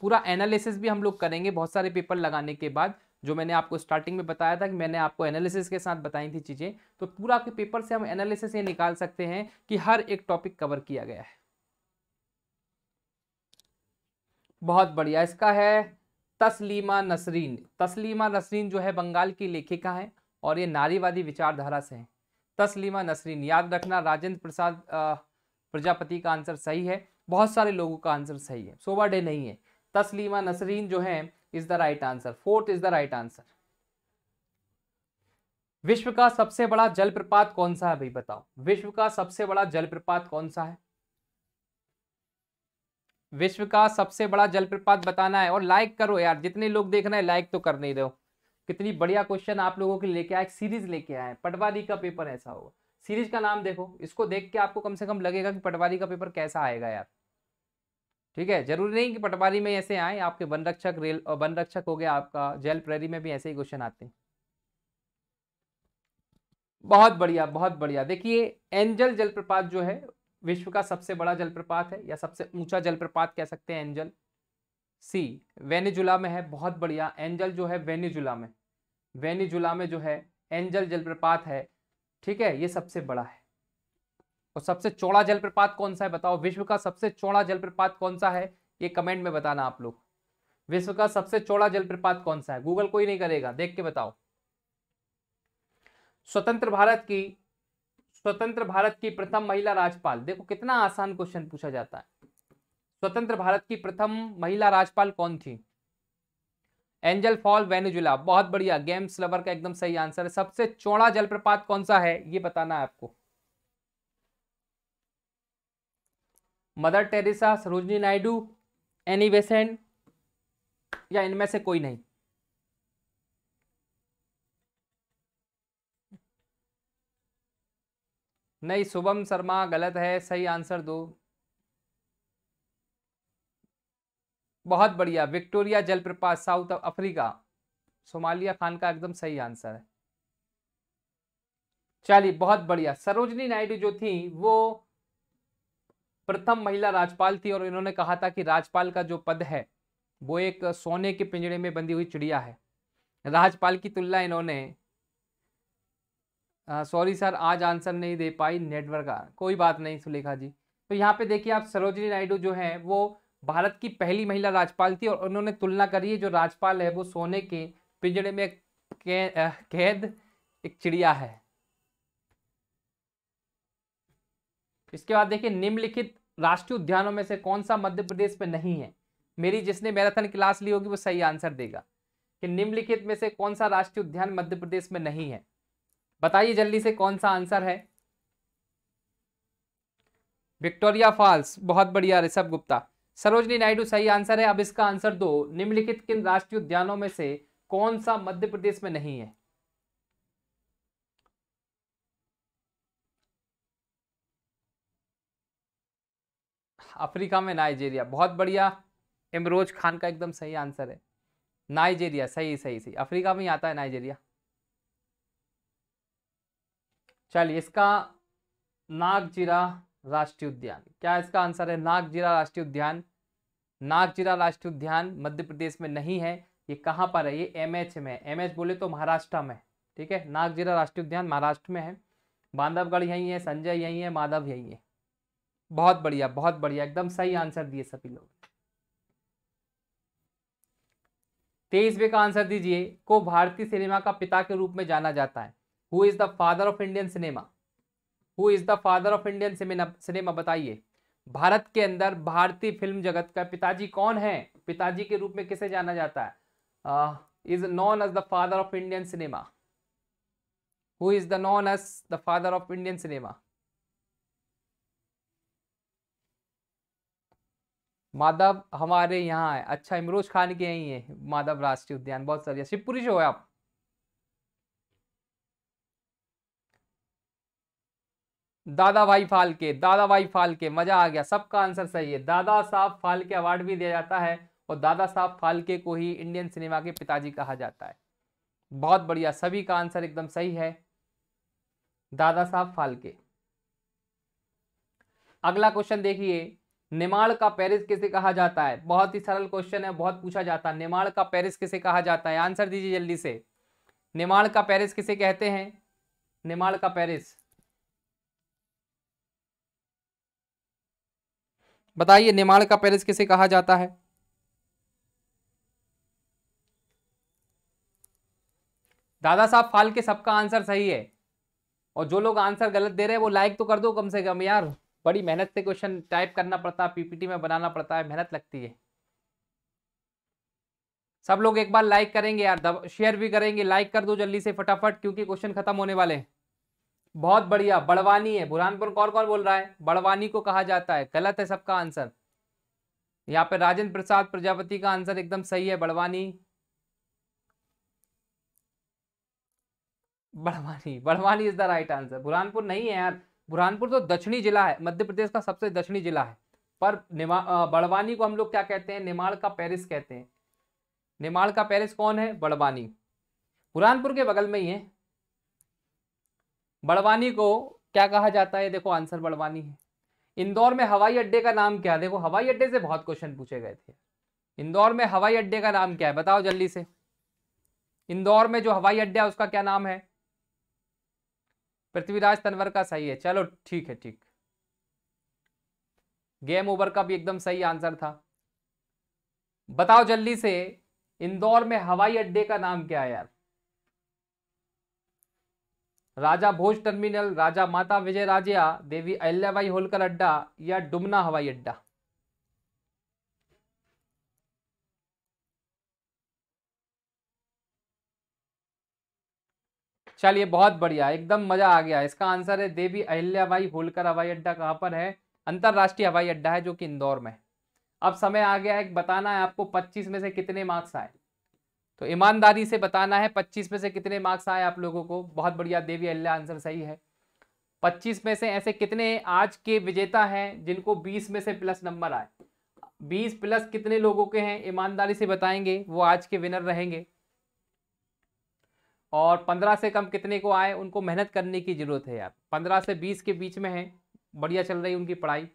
पूरा एनालिसिस भी हम लोग करेंगे बहुत सारे पेपर लगाने के बाद जो मैंने आपको स्टार्टिंग में बताया था कि मैंने आपको एनालिसिस के साथ बताई थी चीज़ें तो पूरा के पेपर से हम एनालिसिस ये निकाल सकते हैं कि हर एक टॉपिक कवर किया गया है बहुत बढ़िया इसका है तस्लीमा नसरीन तस्लीमा नसरीन जो है बंगाल की लेखिका हैं और ये नारीवादी विचारधारा से हैं तस्लीमा नसरीन याद रखना राजेंद्र प्रसाद प्रजापति का आंसर सही है बहुत सारे लोगों का आंसर सही है सोबा डे नहीं है तस्लीमा नसरीन जो है is the right answer fourth is the right answer विश्व का सबसे बड़ा जलप्रपात कौन सा है भाई बताओ विश्व का सबसे बड़ा जलप्रपात कौन सा है विश्व का सबसे बड़ा जलप्रपात बताना है और लाइक करो यार जितने लोग देख रहे हैं लाइक तो कर नहीं दो कितनी बढ़िया क्वेश्चन आप लोगों के लेके आए सीरीज लेके आए पटवारी का पेपर ऐसा होगा सीरीज का नाम देखो इसको देख के आपको कम से कम लगेगा कि पटवारी का पेपर कैसा आएगा यार ठीक है जरूरी नहीं कि पटवारी में ऐसे आए आपके वन रक्षक रेल वन रक्षक हो गया आपका जेल प्रेरी में भी ऐसे ही क्वेश्चन आते हैं बहुत बढ़िया बहुत बढ़िया देखिए एंजल जलप्रपात जो है विश्व का सबसे बड़ा जलप्रपात है या सबसे ऊंचा जलप्रपात कह सकते हैं एंजल सी वेनेजुला में है बहुत बढ़िया एंजल जो है वेनेजुला में वेनेजुला में जो है एंजल जलप्रपात है ठीक है ये सबसे बड़ा है और सबसे चौड़ा जलप्रपात कौन सा है बताओ विश्व का सबसे चौड़ा जलप्रपात कौन सा है ये कमेंट में बताना आप लोग विश्व का सबसे चौड़ा जलप्रपात कौन सा है गूगल कोई नहीं करेगा देख के बताओ स्वतंत्र भारत की स्वतंत्र भारत की प्रथम महिला राज्यपाल देखो कितना आसान क्वेश्चन पूछा जाता है स्वतंत्र भारत की प्रथम महिला राज्यपाल कौन थी एंजल फॉल वेनेजुला बहुत बढ़िया गेम्स लवर का एकदम सही आंसर है सबसे चौड़ा जलप्रपात कौन सा है ये बताना है आपको Mother Teresa Sarojini Naidu Annie या इनमें से कोई नहीं नहीं शुभम शर्मा गलत है सही आंसर दो बहुत बढ़िया विक्टोरिया जलप्रपात साउथ अफ्रीका सोमालिया खान का एकदम सही आंसर है चलिए बहुत बढ़िया सरोजनी नायडू जो थी वो प्रथम महिला राजपाल थी और इन्होंने कहा था कि राजपाल का जो पद है वो एक सोने के पिंजरे में बंधी हुई चिड़िया है राजपाल की तुलना इन्होंने सॉरी सर आज आंसर नहीं दे पाई नेटवर्क आ कोई बात नहीं सुलेखा जी तो यहाँ पे देखिए आप सरोजनी नायडू जो हैं वो भारत की पहली महिला राज्यपाल थी और उन्होंने तुलना करी है जो राज्यपाल है वो सोने के पिंजड़े में कैद एक चिड़िया है इसके बाद देखिए निम्नलिखित राष्ट्रीय उद्यानों में से कौन सा मध्य प्रदेश में नहीं है मेरी जिसने मैराथन क्लास ली होगी वो सही आंसर देगा कि निम्नलिखित में से कौन सा राष्ट्रीय उद्यान मध्य प्रदेश में नहीं है बताइए जल्दी से कौन सा आंसर है विक्टोरिया फॉल्स बहुत बढ़िया ऋषभ गुप्ता सरोजनी नायडू सही आंसर है अब इसका आंसर दो निम्नलिखित किन राष्ट्रीय उद्यानों में से कौन सा मध्य प्रदेश में नहीं है अफ्रीका में नाइजीरिया बहुत बढ़िया इमरोज खान का एकदम सही आंसर है नाइजीरिया सही सही सही अफ्रीका में ही आता है नाइजीरिया चलिए इसका नागजीरा राष्ट्रीय उद्यान क्या इसका आंसर है नागजीरा राष्ट्रीय उद्यान नागजीरा राष्ट्रीय उद्यान मध्य प्रदेश में नहीं है ये कहाँ पर है ये एमएच में एमएच बोले तो महाराष्ट्र में ठीक है नागजीरा राष्ट्रीय उद्यान महाराष्ट्र में है बांधवगढ़ यहीं है संजय यहीं है माधव यहीं है बहुत बढ़िया बहुत बढ़िया एकदम सही आंसर दिए सभी लोग तेईसवे का आंसर दीजिए को भारतीय सिनेमा का पिता के रूप में जाना जाता है who is the father of Indian cinema who is the father of Indian cinema बताइए भारत के अंदर भारतीय फिल्म जगत का पिताजी कौन है पिताजी के रूप में किसे जाना जाता है is known as the father of Indian cinema who is the known as the father of Indian cinema Madhav हमारे यहाँ है अच्छा इमरोज खान के यहीं है माधव राष्ट्रीय उद्यान बहुत सारी शिवपुरी जो है आप दादा भाई फालके दादा भाई फालके मजा आ गया सबका आंसर सही है दादा साहब फालके अवार्ड भी दिया जाता है और दादा साहब फालके को ही इंडियन सिनेमा के पिताजी कहा जाता है बहुत बढ़िया सभी का आंसर एकदम सही है दादा साहब फालके अगला क्वेश्चन देखिए निमाड़ का पेरिस किसे कहा जाता है बहुत ही सरल क्वेश्चन है बहुत पूछा जाता है निमाड़ का पेरिस किसे कहा जाता है आंसर दीजिए जल्दी से निमाड़ का पेरिस किसे कहते हैं निमाड़ का पेरिस बताइए नेमाड़ का पैलेस किसे कहा जाता है दादा साहब के सबका आंसर सही है और जो लोग आंसर गलत दे रहे हैं वो लाइक तो कर दो कम से कम यार बड़ी मेहनत से क्वेश्चन टाइप करना पड़ता है पीपीटी में बनाना पड़ता है मेहनत लगती है सब लोग एक बार लाइक करेंगे यार शेयर भी करेंगे लाइक कर दो जल्दी से फटाफट क्योंकि क्वेश्चन खत्म होने वाले हैं बहुत बढ़िया बड़वानी है बुरहानपुर कौन कौन बोल रहा है बड़वानी को कहा जाता है गलत है सबका आंसर यहाँ पे राजेंद्र प्रसाद प्रजापति का आंसर एकदम सही है Barwani Barwani Barwani is the right answer Burhanpur नहीं है यार बुरहानपुर तो दक्षिणी जिला है मध्य प्रदेश का सबसे दक्षिणी जिला है पर बड़वानी को हम लोग क्या कहते हैं निमाड़ का पेरिस कहते हैं निमाड़ का पेरिस कौन है बड़वानी बुरहानपुर के बगल में ही है बड़वानी को क्या कहा जाता है देखो आंसर बड़वानी है इंदौर में हवाई अड्डे का नाम क्या है देखो हवाई अड्डे से बहुत क्वेश्चन पूछे गए थे इंदौर में हवाई अड्डे का नाम क्या है बताओ जल्दी से इंदौर में जो हवाई अड्डा है उसका क्या नाम है पृथ्वीराज तनवर का सही है चलो ठीक है ठीक गेम ओवर का भी एकदम सही आंसर था बताओ जल्दी से इंदौर में हवाई अड्डे का नाम क्या है यार राजा भोज टर्मिनल राजा माता विजय राजिया देवी अहल्याबाई होलकर अड्डा या डुमना हवाई अड्डा चलिए बहुत बढ़िया एकदम मजा आ गया इसका आंसर है देवी अहिल्याबाई होलकर हवाई अड्डा कहाँ पर है अंतरराष्ट्रीय हवाई अड्डा है जो कि इंदौर में अब समय आ गया है बताना है आपको 25 में से कितने मार्क्स आए तो ईमानदारी से बताना है पच्चीस में से कितने मार्क्स आए आप लोगों को बहुत बढ़िया देवी अल्लाह आंसर सही है पच्चीस में से ऐसे कितने आज के विजेता हैं जिनको बीस में से प्लस नंबर आए बीस प्लस कितने लोगों के हैं ईमानदारी से बताएंगे वो आज के विनर रहेंगे और पंद्रह से कम कितने को आए उनको मेहनत करने की ज़रूरत है यार पंद्रह से बीस के बीच में है बढ़िया चल रही उनकी पढ़ाई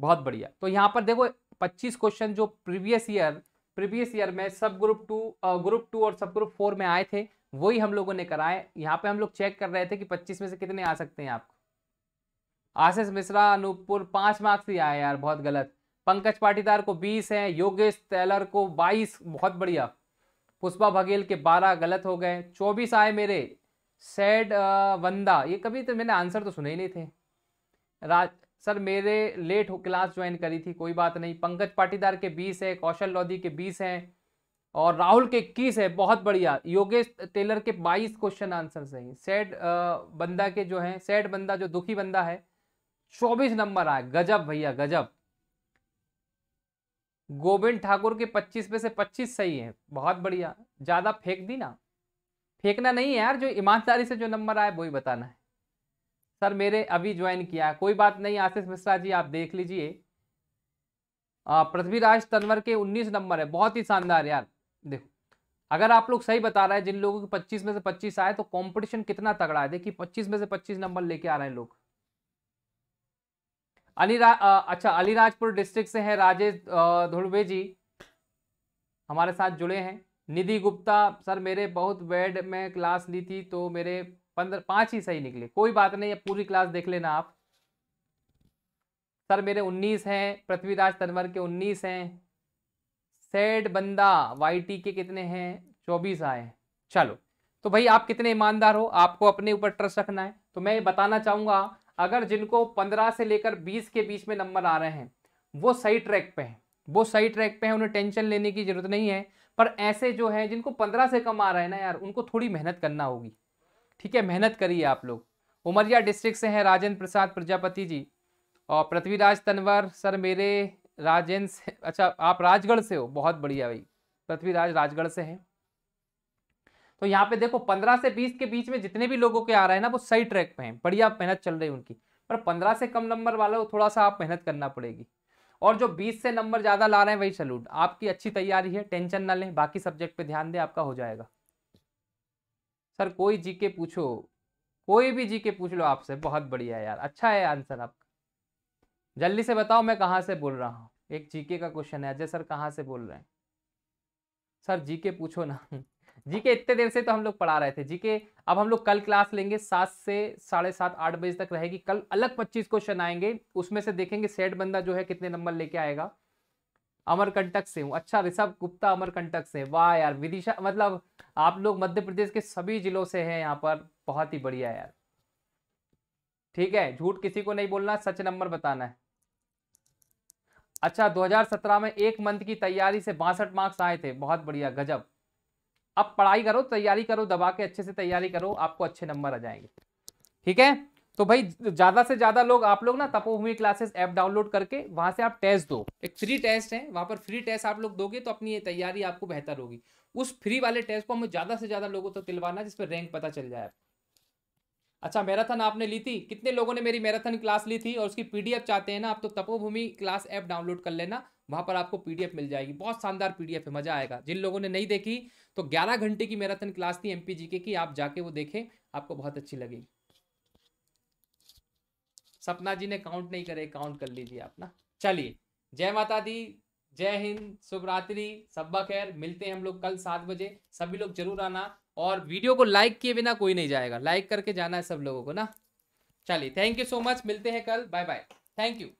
बहुत बढ़िया तो यहाँ पर देखो पच्चीस क्वेश्चन जो प्रीवियस ईयर प्रीवियस ईयर में सब ग्रुप टू ग्रुप टू और सब ग्रुप फोर में आए थे वही हम लोगों ने कराए यहाँ पे हम लोग चेक कर रहे थे कि पच्चीस में से कितने आ सकते हैं आपको आशीष मिश्रा अनूपपुर पाँच मार्क्स ही आए यार बहुत गलत पंकज पाटीदार को बीस है योगेश तेलर को बाईस बहुत बढ़िया पुष्पा बघेल के बारह गलत हो गए चौबीस आए मेरे सैड वंदा ये कभी तो मैंने आंसर तो सुने ही नहीं थे राज सर मेरे लेट क्लास ज्वाइन करी थी कोई बात नहीं पंकज पाटीदार के बीस है कौशल लोधी के बीस हैं और राहुल के इक्कीस है बहुत बढ़िया योगेश टेलर के बाईस क्वेश्चन आंसर सही सैड बंदा के जो हैं सैड बंदा जो दुखी बंदा है चौबीस नंबर आए गजब भैया गजब गोविंद ठाकुर के पच्चीस में से पच्चीस सही है बहुत बढ़िया ज़्यादा फेंक दी ना फेंकना नहीं है यार जो ईमानदारी से जो नंबर आए वही बताना है सर मेरे अभी ज्वाइन किया कोई बात नहीं आशीष मिश्रा जी आप देख लीजिए पृथ्वीराज तनवर के 19 नंबर है बहुत ही शानदार यार देखो अगर आप लोग सही बता रहे हैं जिन लोगों के 25 में से 25 आए तो कंपटीशन कितना तगड़ा है देखिए 25 में से 25 नंबर लेके आ रहे हैं लोग अलीरा अच्छा अलीराजपुर डिस्ट्रिक्ट से हैं राजेश धुड़वे जी हमारे साथ जुड़े हैं निधि गुप्ता सर मेरे बहुत बेड में क्लास ली थी तो मेरे पंद्रह पाँच ही सही निकले कोई बात नहीं अब पूरी क्लास देख लेना आप सर मेरे उन्नीस हैं पृथ्वीराज तनवर के उन्नीस हैं सेड बंदा वाई के कितने हैं चौबीस आए चलो तो भाई आप कितने ईमानदार हो आपको अपने ऊपर ट्रस्ट रखना है तो मैं बताना चाहूंगा अगर जिनको पंद्रह से लेकर बीस के बीच में नंबर आ रहे हैं वो सही ट्रैक पे हैं वो सही ट्रैक पे हैं उन्हें टेंशन लेने की जरूरत नहीं है पर ऐसे जो है जिनको पंद्रह से कम आ रहे हैं ना यार उनको थोड़ी मेहनत करना होगी ठीक है मेहनत करिए आप लोग उमरिया डिस्ट्रिक्ट से हैं राजेंद्र प्रसाद प्रजापति जी और पृथ्वीराज तनवर सर मेरे राजेंद्र से अच्छा आप राजगढ़ से हो बहुत बढ़िया भाई पृथ्वीराज राजगढ़ से हैं तो यहाँ पे देखो पंद्रह से बीस के बीच में जितने भी लोगों के आ रहे हैं ना वो सही ट्रैक पे हैं बढ़िया मेहनत चल रही है उनकी पर पंद्रह से कम नंबर वाला हो थोड़ा सा आप मेहनत करना पड़ेगी और जो बीस से नंबर ज़्यादा ला रहे हैं वही सलूट आपकी अच्छी तैयारी है टेंशन ना लें बाकी सब्जेक्ट पर ध्यान दें आपका हो जाएगा सर कोई जी के पूछो कोई भी जी के पूछ लो आपसे बहुत बढ़िया यार अच्छा है आंसर आपका जल्दी से बताओ मैं कहाँ से बोल रहा हूँ एक जीके का क्वेश्चन है अजय सर कहाँ से बोल रहे हैं सर जी के पूछो ना जी के इतने देर से तो हम लोग पढ़ा रहे थे जी के अब हम लोग कल क्लास लेंगे सात से साढ़े सात आठ बजे तक रहेगी कल अलग पच्चीस क्वेश्चन आएंगे उसमें से देखेंगे सेट बंदा जो है कितने नंबर लेके आएगा अमरकंटक से हूँ अच्छा ऋषभ गुप्ता अमरकंटक से वाह यार विदिशा मतलब आप लोग मध्य प्रदेश के सभी जिलों से हैं यहाँ पर बहुत ही बढ़िया यार ठीक है झूठ किसी को नहीं बोलना सच नंबर बताना है अच्छा 2017 में एक मंथ की तैयारी से बासठ मार्क्स आए थे बहुत बढ़िया गजब अब पढ़ाई करो तैयारी करो दबा के अच्छे से तैयारी करो आपको अच्छे नंबर आ जाएंगे ठीक है तो भाई ज़्यादा से ज़्यादा लोग आप लोग ना तपोभूमि क्लासेस ऐप डाउनलोड करके वहाँ से आप टेस्ट दो एक फ्री टेस्ट है वहाँ पर फ्री टेस्ट आप लोग दोगे तो अपनी तैयारी आपको बेहतर होगी उस फ्री वाले टेस्ट को हमें ज़्यादा से ज़्यादा लोगों तक दिलवाना दिलवाना पर रैंक पता चल जाए अच्छा मैराथन आपने ली थी कितने लोगों ने मेरी मैराथन क्लास ली थी और उसकी पीडीएफ चाहते हैं ना आप तो तपोभूमि क्लास ऐप डाउनलोड कर लेना वहाँ पर आपको पीडीएफ मिल जाएगी बहुत शानदार पीडीएफ है मजा आएगा जिन लोगों ने नहीं देखी तो 11 घंटे की मैराथन क्लास थी एमपीजीके की आप जाके वो देखें आपको बहुत अच्छी लगेगी सपना जी ने काउंट नहीं करे काउंट कर लीजिए आप ना चलिए जय माता दी जय हिंद शुभ रात्रि सबा खैर मिलते हैं हम लोग कल सात बजे सभी लोग जरूर आना और वीडियो को लाइक किए बिना कोई नहीं जाएगा लाइक करके जाना है सब लोगों को ना चलिए थैंक यू सो मच मिलते हैं कल बाय बाय थैंक यू